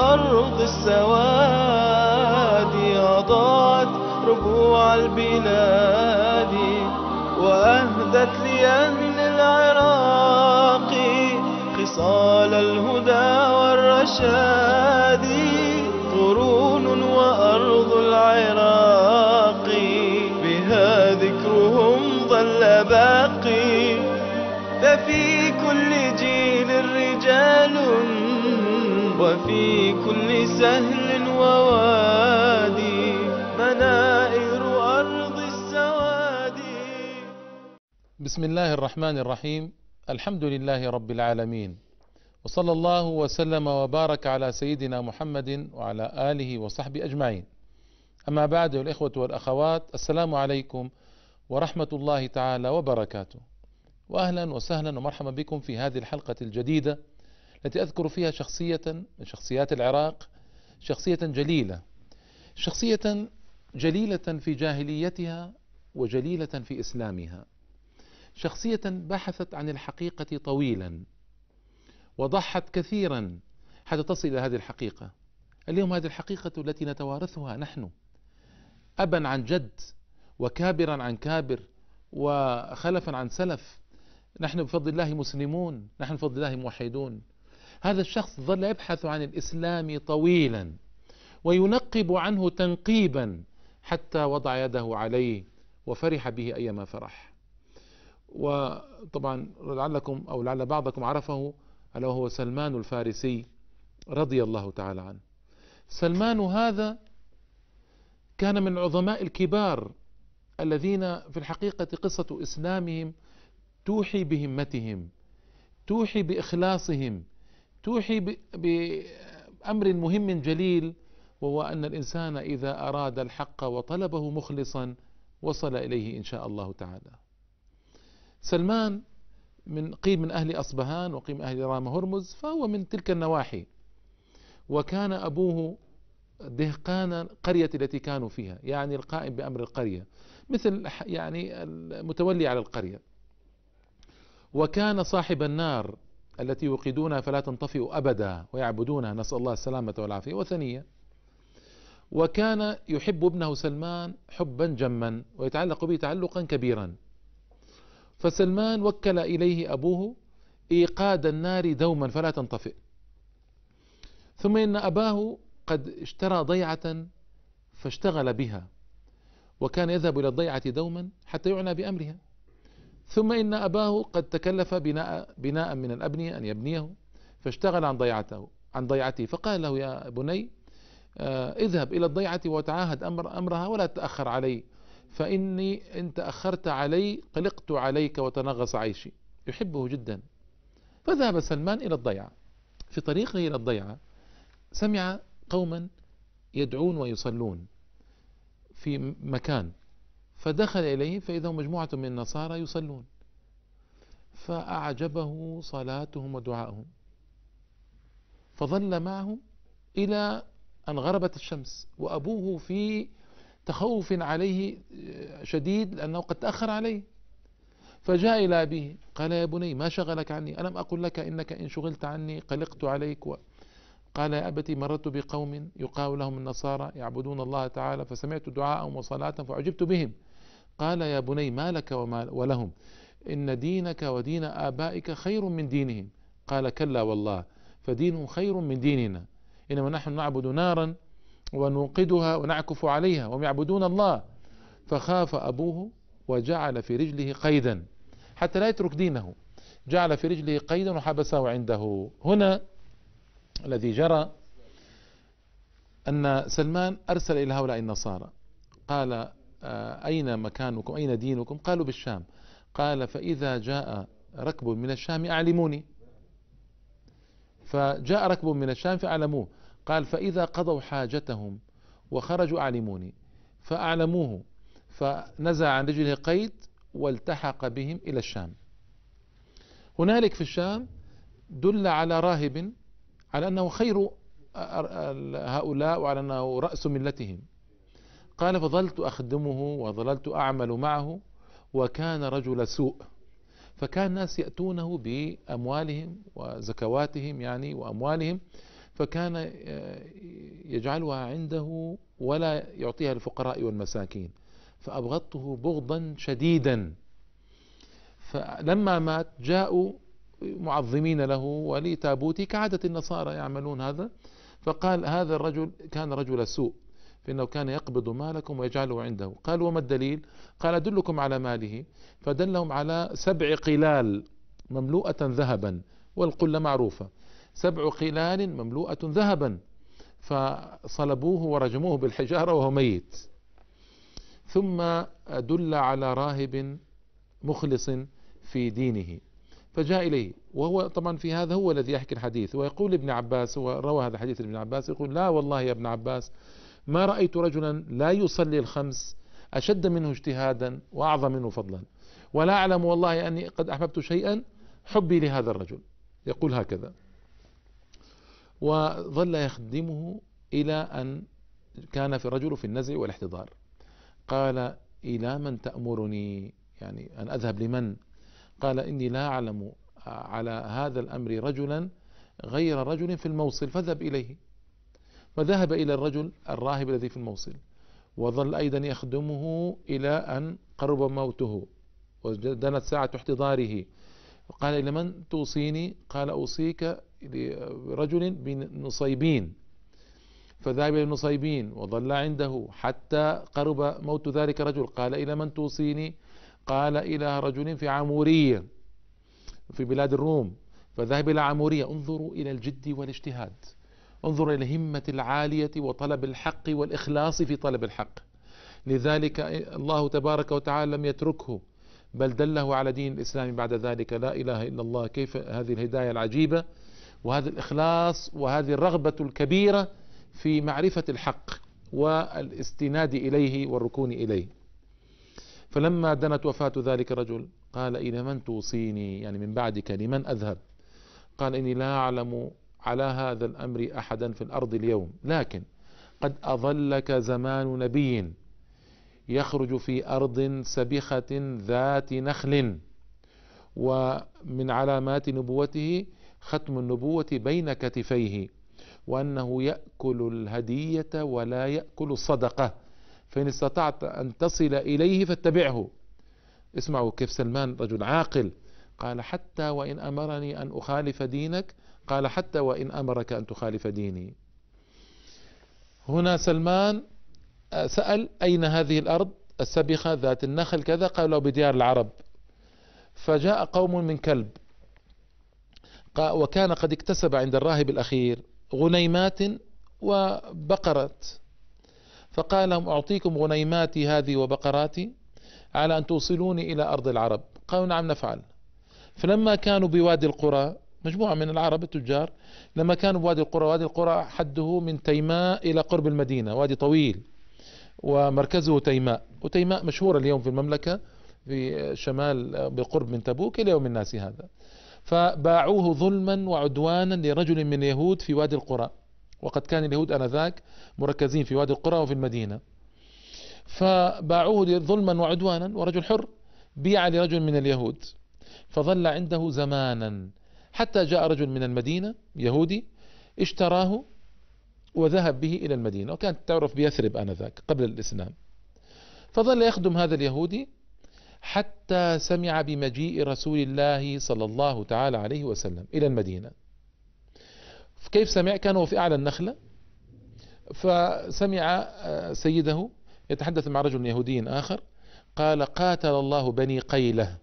أرض السواد أضاءت ربوع البلاد وأهدت لأهل العراق خصال الهدى والرشاد بسم الله الرحمن الرحيم الحمد لله رب العالمين وصلى الله وسلم وبارك على سيدنا محمد وعلى اله وصحبه اجمعين اما بعد الاخوه والاخوات السلام عليكم ورحمه الله تعالى وبركاته واهلا وسهلا ومرحبا بكم في هذه الحلقه الجديده التي اذكر فيها شخصيه من شخصيات العراق شخصيه جليله شخصيه جليله في جاهليتها وجليله في اسلامها شخصية بحثت عن الحقيقة طويلا وضحت كثيرا حتى تصل إلى هذه الحقيقة اليوم هذه الحقيقة التي نتوارثها نحن أبا عن جد وكابرا عن كابر وخلفا عن سلف نحن بفضل الله مسلمون نحن بفضل الله موحدون هذا الشخص ظل يبحث عن الإسلام طويلا وينقب عنه تنقيبا حتى وضع يده عليه وفرح به أيما فرح وطبعا لعلكم أو لعل بعضكم عرفه ألا وهو سلمان الفارسي رضي الله تعالى عنه سلمان هذا كان من العظماء الكبار الذين في الحقيقة قصة إسلامهم توحي بهمتهم توحي بإخلاصهم توحي بأمر مهم جليل وهو أن الإنسان إذا أراد الحق وطلبه مخلصا وصل إليه إن شاء الله تعالى سلمان من قيل من أهل أصبهان وقيل من أهل رام هرمز فهو من تلك النواحي وكان أبوه دهقانا قرية التي كانوا فيها يعني القائم بأمر القرية مثل يعني المتولي على القرية وكان صاحب النار التي يوقدونها فلا تنطفئ أبدا ويعبدونها نسأل الله السلامة والعافية وثنية وكان يحب ابنه سلمان حبا جما ويتعلق به تعلقا كبيرا فسلمان وكل إليه أبوه إيقاد النار دوما فلا تنطفئ ثم إن أباه قد اشترى ضيعة فاشتغل بها وكان يذهب إلى الضيعة دوما حتى يعنى بأمرها ثم إن أباه قد تكلف بناء, بناء من الأبنية أن يبنيه فاشتغل عن ضيعته عن ضيعته فقال له يا بني آه، اذهب إلى الضيعة وتعاهد أمر أمرها ولا تتأخر علي فإني إن تأخرت علي قلقت عليك وتنغص عيشي يحبه جدا فذهب سلمان إلى الضيعة في طريقه إلى الضيعة سمع قوما يدعون ويصلون في مكان فدخل إليه فإذا مجموعة من النصارى يصلون فأعجبه صلاتهم ودعائهم فظل معهم إلى أن غربت الشمس وأبوه في تخوف عليه آه، شديد لأنه قد تأخر عليه فجاء إلى أبيه قال يا بني ما شغلك عني ألم أقل لك إنك إن شغلت عني قلقت عليك و... قال يا أبتي مررت بقوم يقال لهم النصارى يعبدون الله تعالى فسمعت دعاءهم وصلاة فأعجبت بهم قال يا بني ما لك وما ولهم إن دينك ودين آبائك خير من دينهم قال كلا والله فدينهم خير من ديننا إنما نحن نعبد نارا ونوقدها ونعكف عليها وهم يعبدون الله فخاف أبوه وجعل في رجله قيدا حتى لا يترك دينه جعل في رجله قيدا وحبسه عنده هنا الذي جرى أن سلمان أرسل إلى هؤلاء النصارى قال آه، أين مكانكم أين دينكم قالوا بالشام قال فإذا جاء ركب من الشام أعلموني فجاء ركب من الشام فأعلموه قال فإذا قضوا حاجتهم وخرجوا أعلموني فأعلموه فنزع عن رجله قيد والتحق بهم إلى الشام هنالك في الشام دل على راهب على أنه خير هؤلاء وعلى أنه رأس ملتهم قال فظلت أخدمه وظللت أعمل معه وكان رجل سوء فكان الناس يأتونه بأموالهم وزكواتهم يعني وأموالهم فكان آه، يجعلها عنده ولا يعطيها الفقراء والمساكين فأبغضته بغضا شديدا فلما مات جاءوا معظمين له ولي تابوتي كعادة النصارى يعملون هذا فقال هذا الرجل كان رجل سوء فإنه كان يقبض مالكم ويجعله عنده قال وما الدليل قال أدلكم على ماله فدلهم على سبع قلال مملوءة ذهبا والقلة معروفة سبع قلال مملوءة ذهبا فصلبوه ورجموه بالحجارة وهو ميت ثم دل على راهب مخلص في دينه فجاء إليه وهو طبعا في هذا هو الذي يحكي الحديث ويقول ابن عباس وروى هذا الحديث ابن عباس يقول لا والله يا ابن عباس ما رأيت رجلا لا يصلي الخمس أشد منه اجتهادا وأعظم منه فضلا ولا أعلم والله أني قد أحببت شيئا حبي لهذا الرجل يقول هكذا وظل يخدمه إلى أن كان في الرجل في النزع والاحتضار قال إلى من تأمرني يعني أن أذهب لمن قال إني لا أعلم على هذا الأمر رجلا غير رجل في الموصل فاذهب إليه فذهب إلى الرجل الراهب الذي في الموصل وظل أيضا يخدمه إلى أن قرب موته ودنت ساعة احتضاره قال إلى من توصيني قال أوصيك لرجل من نصيبين فذهب إلى النصيبين وظل عنده حتى قرب موت ذلك الرجل قال إلى من توصيني قال إلى رجل في عمورية في بلاد الروم فذهب إلى عمورية انظروا إلى الجد والاجتهاد انظروا إلى الهمة العالية وطلب الحق والإخلاص في طلب الحق لذلك الله تبارك وتعالى لم يتركه بل دله على دين الإسلام بعد ذلك لا إله إلا الله كيف هذه الهداية العجيبة وهذا الإخلاص وهذه الرغبة الكبيرة في معرفة الحق والاستناد إليه والركون إليه فلما دنت وفاة ذلك الرجل قال إلى من توصيني يعني من بعدك لمن أذهب قال إني لا أعلم على هذا الأمر أحدا في الأرض اليوم لكن قد أظلك زمان نبي يخرج في أرض سبخة ذات نخل ومن علامات نبوته ختم النبوة بين كتفيه وأنه يأكل الهدية ولا يأكل الصدقة فإن استطعت أن تصل إليه فاتبعه اسمعوا كيف سلمان رجل عاقل قال حتى وإن أمرني أن أخالف دينك قال حتى وإن أمرك أن تخالف ديني هنا سلمان آه، سأل أين هذه الأرض السبخة ذات النخل كذا قالوا بديار العرب فجاء قوم من كلب وكان قد اكتسب عند الراهب الأخير غنيمات وبقرة فقال لهم أعطيكم غنيماتي هذه وبقراتي على أن توصلوني إلى أرض العرب قالوا نعم نفعل فلما كانوا بوادي القرى مجموعة من العرب التجار لما كانوا بوادي القرى وادي القرى حده من تيماء إلى قرب المدينة وادي طويل ومركزه تيماء وتيماء مشهورة اليوم في المملكة في شمال بقرب من تبوك إلى يوم الناس هذا فباعوه ظلما وعدوانا لرجل من اليهود في وادي القرى وقد كان اليهود آنذاك مركزين في وادي القرى وفي المدينة فباعوه ظلما وعدوانا ورجل حر بيع لرجل من اليهود فظل عنده زمانا حتى جاء رجل من المدينة يهودي اشتراه وذهب به إلى المدينة وكانت تعرف بيثرب آنذاك قبل الإسلام فظل يخدم هذا اليهودي حتى سمع بمجيء رسول الله صلى الله تعالى عليه وسلم إلى المدينة كيف سمع كانوا في أعلى النخلة فسمع آه، سيده يتحدث مع رجل يهودي آخر قال قاتل الله بني قيلة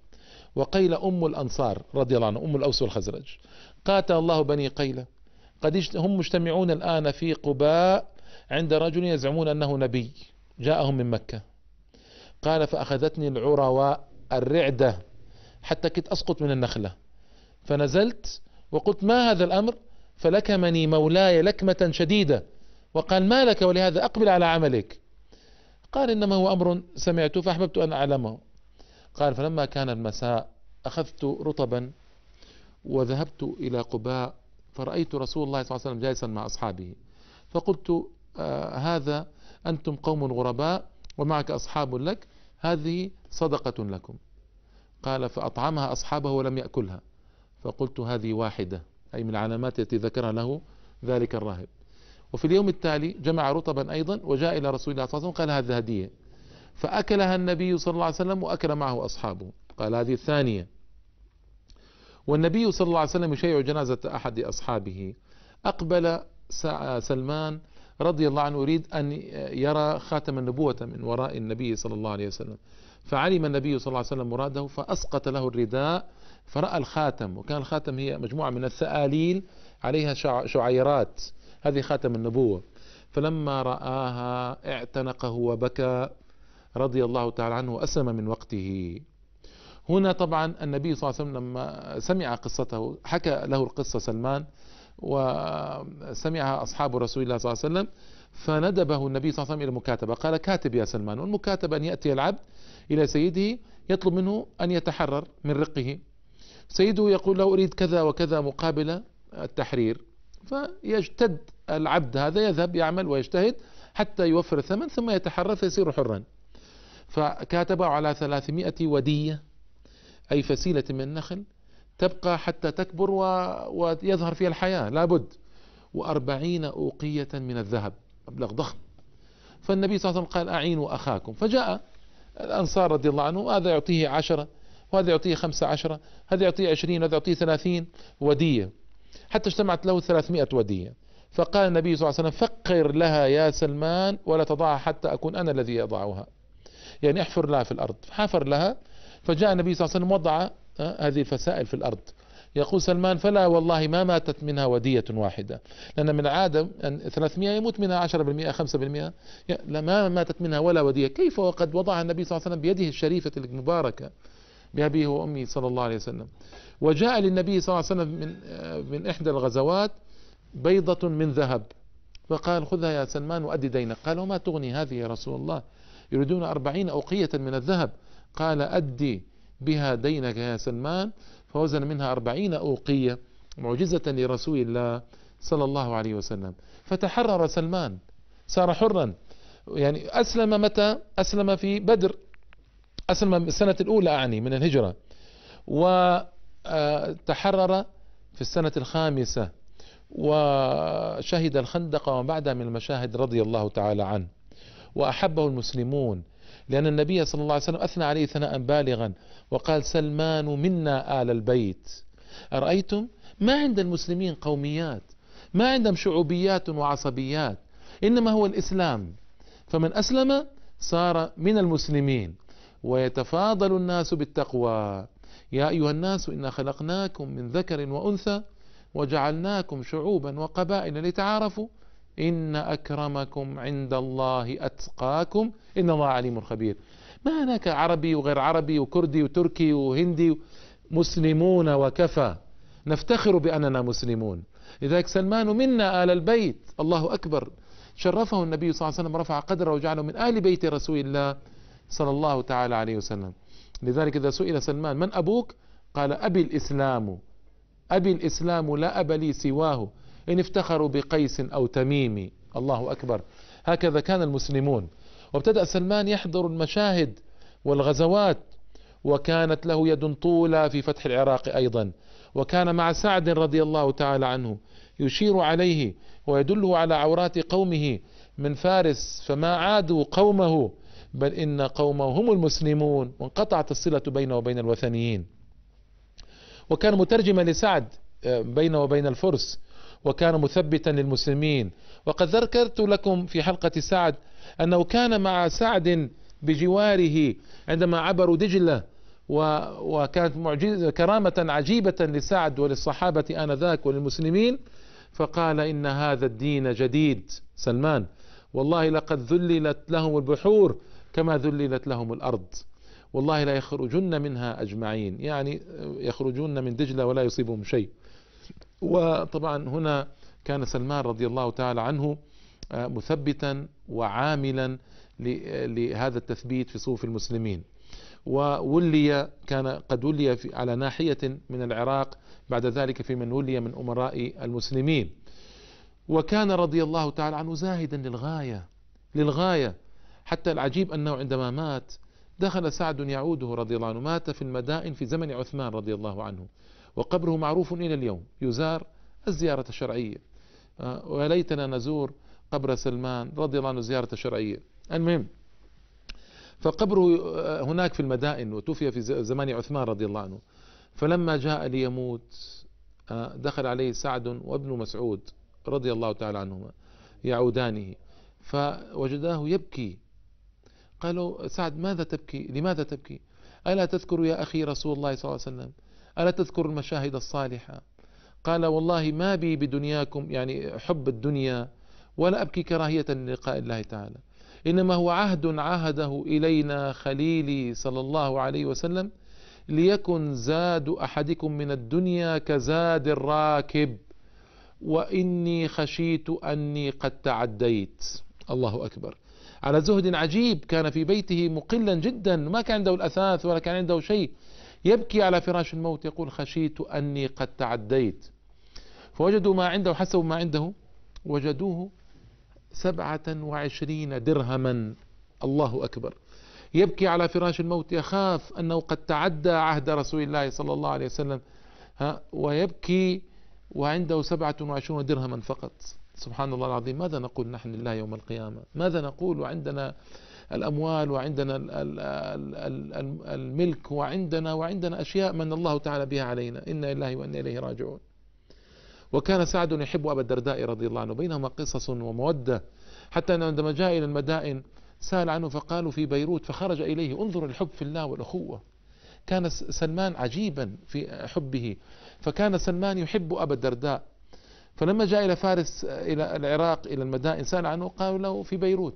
وقيل أم الأنصار رضي الله عنه أم الأوس والخزرج قاتل الله بني قيلة قد هم مجتمعون الآن في قباء عند رجل يزعمون أنه نبي جاءهم من مكة قال فأخذتني العرى والرعدة حتى كنت أسقط من النخلة فنزلت وقلت ما هذا الأمر فلكمني مولاي لكمة شديدة وقال ما لك ولهذا أقبل على عملك قال إنما هو أمر سمعته فأحببت أن أعلمه قال فلما كان المساء أخذت رطبا وذهبت إلى قباء فرأيت رسول الله صلى الله عليه وسلم جالسا مع أصحابه فقلت آه هذا أنتم قوم غرباء ومعك أصحاب لك هذه صدقة لكم قال فأطعمها أصحابه ولم يأكلها فقلت هذه واحدة أي من العلامات التي ذكرها له ذلك الراهب وفي اليوم التالي جمع رطبا أيضا وجاء إلى رسول الله صلى الله عليه وسلم قال هذا هدية فأكلها النبي صلى الله عليه وسلم وأكل معه أصحابه قال هذه الثانية والنبي صلى الله عليه وسلم يشيع جنازة أحد أصحابه أقبل سلمان رضي الله عنه يريد أن يرى خاتم النبوة من وراء النبي صلى الله عليه وسلم فعلم النبي صلى الله عليه وسلم مراده فأسقط له الرداء فرأى الخاتم وكان الخاتم هي مجموعة من الثآليل عليها شعيرات هذه خاتم النبوة فلما رآها اعتنقه وبكى رضي الله تعالى عنه وأسلم من وقته هنا طبعا النبي صلى الله عليه وسلم لما سمع قصته حكى له القصة سلمان وسمعها أصحاب رسول الله صلى الله عليه وسلم فندبه النبي صلى الله عليه وسلم إلى المكاتبة قال كاتب يا سلمان والمكاتبة أن يأتي العبد إلى سيده يطلب منه أن يتحرر من رقه سيده يقول له أريد كذا وكذا مقابل التحرير فيجتد العبد هذا يذهب يعمل ويجتهد حتى يوفر الثمن ثم يتحرر فيصير حرا فكاتبه على 300 ودية أي فسيلة من النخل تبقى حتى تكبر و... ويظهر فيها الحياة لابد وأربعين أوقية من الذهب مبلغ ضخم فالنبي صلى الله عليه وسلم قال أعينوا أخاكم فجاء الأنصار رضي الله عنه هذا يعطيه عشرة وهذا يعطيه خمسة عشرة هذا يعطيه عشرين هذا يعطيه ثلاثين ودية حتى اجتمعت له ثلاثمائة ودية فقال النبي صلى الله عليه وسلم فقر لها يا سلمان ولا تضعها حتى أكون أنا الذي أضعها يعني احفر لها في الأرض حفر لها فجاء النبي صلى الله عليه وسلم وضع هذه الفسائل في الأرض يقول سلمان فلا والله ما ماتت منها ودية واحدة لأن من عادة أن 300 يموت منها 10% 5% لا ما ماتت منها ولا ودية كيف وقد وضعها النبي صلى الله عليه وسلم بيده الشريفة المباركة بأبيه وأمي صلى الله عليه وسلم وجاء للنبي صلى الله عليه وسلم من, آه، من إحدى الغزوات بيضة من ذهب فقال خذها يا سلمان وأدي دينك قال وما تغني هذه يا رسول الله يريدون أربعين أوقية من الذهب قال أدي بها دينك يا سلمان فوزن منها أربعين أوقية معجزة لرسول الله صلى الله عليه وسلم فتحرر سلمان صار حرا يعني أسلم متى أسلم في بدر أسلم السنة الأولى أعني من الهجرة وتحرر في السنة الخامسة وشهد الخندق وما بعدها من المشاهد رضي الله تعالى عنه وأحبه المسلمون لأن النبي صلى الله عليه وسلم أثنى عليه ثناء بالغا وقال سلمان منا آل البيت أرأيتم ما عند المسلمين قوميات ما عندهم شعوبيات وعصبيات إنما هو الإسلام فمن أسلم صار من المسلمين ويتفاضل الناس بالتقوى يا أيها الناس إنا خلقناكم من ذكر وأنثى وجعلناكم شعوبا وقبائل لتعارفوا إن أكرمكم عند الله أتقاكم إن الله عليم خبير ما هناك عربي وغير عربي وكردي وتركي وهندي مسلمون وكفى نفتخر بأننا مسلمون لذلك سلمان منا آل البيت الله أكبر شرفه النبي صلى الله عليه وسلم رفع قدره وجعله من آل بيت رسول الله صلى الله تعالى عليه وسلم لذلك إذا سئل سلمان من أبوك قال أبي الإسلام أبي الإسلام لا أب لي سواه إن افتخروا بقيس أو تميم الله أكبر هكذا كان المسلمون وابتدأ سلمان يحضر المشاهد والغزوات وكانت له يد طولى في فتح العراق أيضا وكان مع سعد رضي الله تعالى عنه يشير عليه ويدله على عورات قومه من فارس فما عادوا قومه بل إن قومه هم المسلمون وانقطعت الصلة بينه وبين الوثنيين وكان مترجما لسعد آه، بينه وبين الفرس وكان مثبتا للمسلمين وقد ذكرت لكم في حلقة سعد أنه كان مع سعد بجواره عندما عبروا دجلة وكانت معجزة كرامة عجيبة لسعد وللصحابة آنذاك وللمسلمين فقال إن هذا الدين جديد سلمان والله لقد ذللت لهم البحور كما ذللت لهم الأرض والله لا يخرجن منها أجمعين يعني يخرجون من دجلة ولا يصيبهم شيء وطبعا هنا كان سلمان رضي الله تعالى عنه آه، مثبتا وعاملا لهذا التثبيت في صوف المسلمين وولي كان قد ولي على ناحية من العراق بعد ذلك في من ولي من أمراء المسلمين وكان رضي الله تعالى عنه زاهدا للغاية للغاية حتى العجيب أنه عندما مات دخل سعد يعوده رضي الله عنه مات في المدائن في زمن عثمان رضي الله عنه وقبره معروف إلى اليوم يزار الزيارة الشرعية آه، وليتنا نزور قبر سلمان رضي الله عنه زيارة شرعية المهم فقبره آه، هناك في المدائن وتوفي في زمان عثمان رضي الله عنه فلما جاء ليموت آه، دخل عليه سعد وابن مسعود رضي الله تعالى عنهما يعودانه فوجداه يبكي قالوا سعد ماذا تبكي لماذا تبكي ألا تذكر يا أخي رسول الله صلى الله عليه وسلم ألا تذكر المشاهد الصالحة قال والله ما بي بدنياكم يعني حب الدنيا ولا أبكي كراهية للقاء الله تعالى إنما هو عهد عهده إلينا خليلي صلى الله عليه وسلم ليكن زاد أحدكم من الدنيا كزاد الراكب وإني خشيت أني قد تعديت الله أكبر على زهد عجيب كان في بيته مقلا جدا ما كان عنده الأثاث ولا كان عنده شيء يبكي على فراش الموت يقول خشيت أني قد تعديت فوجدوا ما عنده حسب ما عنده وجدوه سبعة وعشرين درهما الله أكبر يبكي على فراش الموت يخاف أنه قد تعدى عهد رسول الله صلى الله عليه وسلم ها ويبكي وعنده سبعة وعشرون درهما فقط سبحان الله العظيم ماذا نقول نحن لله يوم القيامة ماذا نقول وعندنا الأموال وعندنا الملك وعندنا وعندنا أشياء من الله تعالى بها علينا إنا لله وإنا إليه راجعون وكان سعد يحب أبا الدرداء رضي الله عنه بينهما قصص ومودة حتى أنه عندما جاء إلى المدائن سأل عنه فقالوا في بيروت فخرج إليه انظر الحب في الله والأخوة كان سلمان عجيبا في حبه فكان سلمان يحب أبا الدرداء فلما جاء إلى فارس إلى العراق إلى المدائن سأل عنه قالوا له في بيروت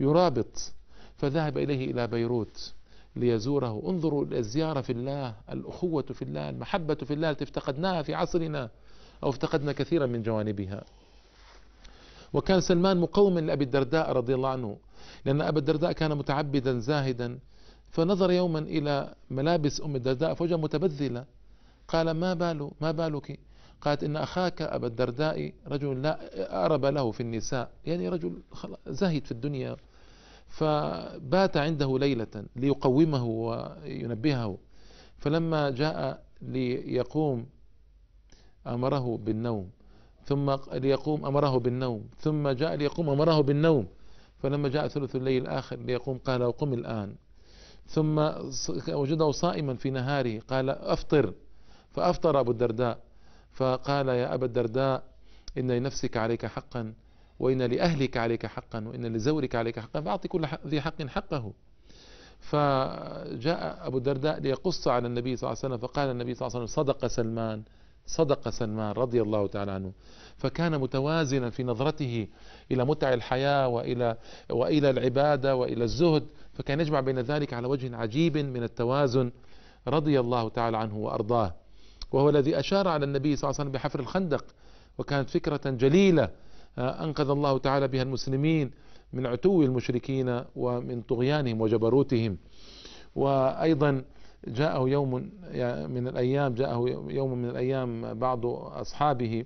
يرابط فذهب إليه إلى بيروت ليزوره انظروا إلى الزيارة في الله الأخوة في الله المحبة في الله التي افتقدناها في عصرنا أو افتقدنا كثيرا من جوانبها وكان سلمان مقوما لأبي الدرداء رضي الله عنه لأن أبا الدرداء كان متعبدا زاهدا فنظر يوما إلى ملابس أم الدرداء فوجأ متبذلة قال ما بال ما بالك قالت إن أخاك أبا الدرداء رجل لا أرب له في النساء يعني رجل زاهد في الدنيا فبات عنده ليلة ليقومه وينبهه فلما جاء ليقوم أمره بالنوم ثم ليقوم أمره بالنوم ثم جاء ليقوم أمره بالنوم فلما جاء ثلث الليل الآخر ليقوم قال قم الآن ثم وجده صائما في نهاره قال أفطر فأفطر أبو الدرداء فقال يا أبا الدرداء إن لنفسك عليك حقا وإن لأهلك عليك حقا وإن لزورك عليك حقا فأعطي كل ذي حق حقه فجاء أبو الدرداء ليقص على النبي صلى الله عليه وسلم فقال النبي صلى الله عليه وسلم صدق سلمان صدق سلمان رضي الله تعالى عنه فكان متوازنا في نظرته إلى متع الحياة وإلى, وإلى العبادة وإلى الزهد فكان يجمع بين ذلك على وجه عجيب من التوازن رضي الله تعالى عنه وأرضاه وهو الذي أشار على النبي صلى الله عليه وسلم بحفر الخندق وكانت فكرة جليلة آه، أنقذ الله تعالى بها المسلمين من عتو المشركين ومن طغيانهم وجبروتهم وأيضا جاءه يوم من الأيام جاءه يوم من الأيام بعض أصحابه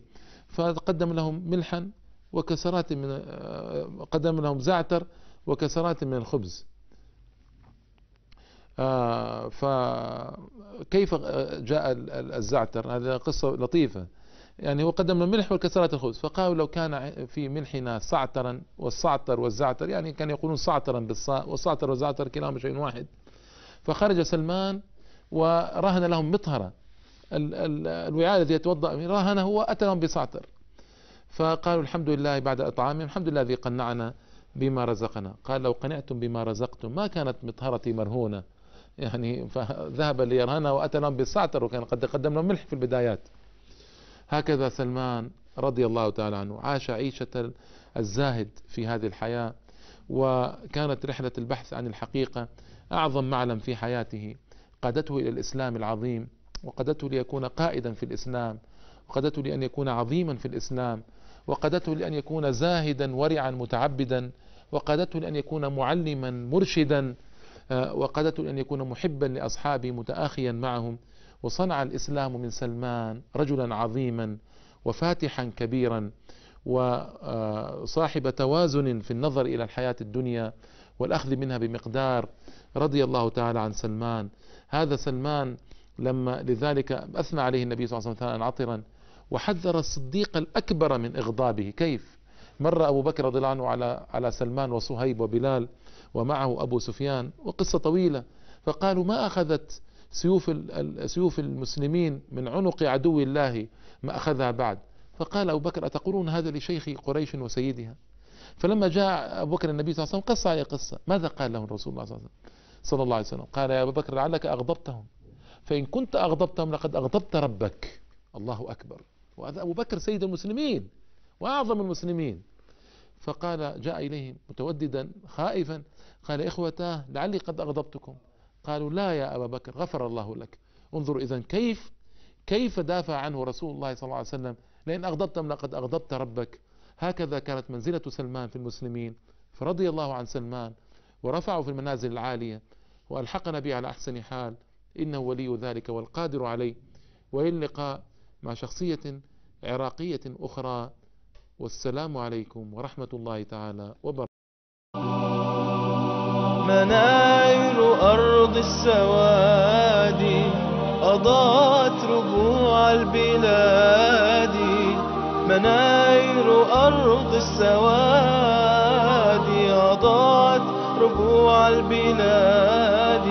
فقدم لهم ملحا وكسرات من آه، قدم لهم زعتر وكسرات من الخبز آه، فكيف جاء الزعتر هذه قصة لطيفة يعني هو قدم الملح وكسرات الخبز فقالوا لو كان في ملحنا صعترا والصعتر والزعتر يعني كان يقولون صعترا بالصاء والصعتر والزعتر كلاهما شيء واحد فخرج سلمان ورهن لهم مطهرة الوعاء الذي يتوضأ منه رهنه وأتى لهم بصعتر فقالوا الحمد لله بعد إطعامهم الحمد لله الذي قنعنا بما رزقنا قال لو قنعتم بما رزقتم ما كانت مطهرتي مرهونة يعني فذهب ليرهنه وأتى لهم بالصعتر وكان قد قدم لهم ملح في البدايات هكذا سلمان رضي الله تعالى عنه عاش عيشة الزاهد في هذه الحياة وكانت رحلة البحث عن الحقيقة أعظم معلم في حياته قادته إلى الإسلام العظيم وقادته ليكون قائدا في الإسلام وقادته لأن يكون عظيما في الإسلام وقادته لأن يكون زاهدا ورعا متعبدا وقادته لأن يكون معلما مرشدا آه، وقادته لأن يكون محبا لأصحابه متآخيا معهم وصنع الاسلام من سلمان رجلا عظيما وفاتحا كبيرا وصاحب توازن في النظر الى الحياه الدنيا والاخذ منها بمقدار رضي الله تعالى عن سلمان هذا سلمان لما لذلك اثنى عليه النبي صلى الله عليه وسلم ثناء عطرا وحذر الصديق الاكبر من اغضابه كيف؟ مر ابو بكر رضي الله عنه على على سلمان وصهيب وبلال ومعه ابو سفيان وقصه طويله فقالوا ما اخذت سيوف سيوف المسلمين من عنق عدو الله ما أخذها بعد فقال أبو بكر أتقولون هذا لشيخ قريش وسيدها فلما جاء أبو بكر النبي صلى الله عليه وسلم قص عليه قصة ماذا قال له الرسول صلى الله عليه وسلم صلى الله عليه وسلم قال يا أبو بكر لعلك أغضبتهم فإن كنت أغضبتهم لقد أغضبت ربك الله أكبر وهذا أبو بكر سيد المسلمين وأعظم المسلمين فقال جاء إليهم متوددا خائفا قال إخوتاه لعلي قد أغضبتكم قالوا لا يا أبا بكر غفر الله لك انظر إذا كيف كيف دافع عنه رسول الله صلى الله عليه وسلم لئن أغضبتم لقد أغضبت ربك هكذا كانت منزلة سلمان في المسلمين فرضي الله عن سلمان ورفعه في المنازل العالية وألحقنا به على أحسن حال إنه ولي ذلك والقادر عليه وإلى اللقاء مع شخصية عراقية أخرى والسلام عليكم ورحمة الله تعالى وبركاته مناير أرض السواد أضاءت ربوع البلاد مناير أرض السواد أضاءت ربوع البلاد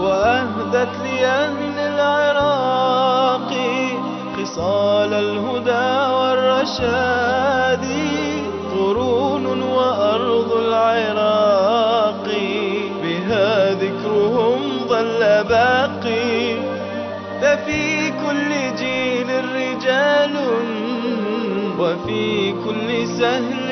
وأهدت لأهل العراق خصال الهدى والرشاد في كل سهل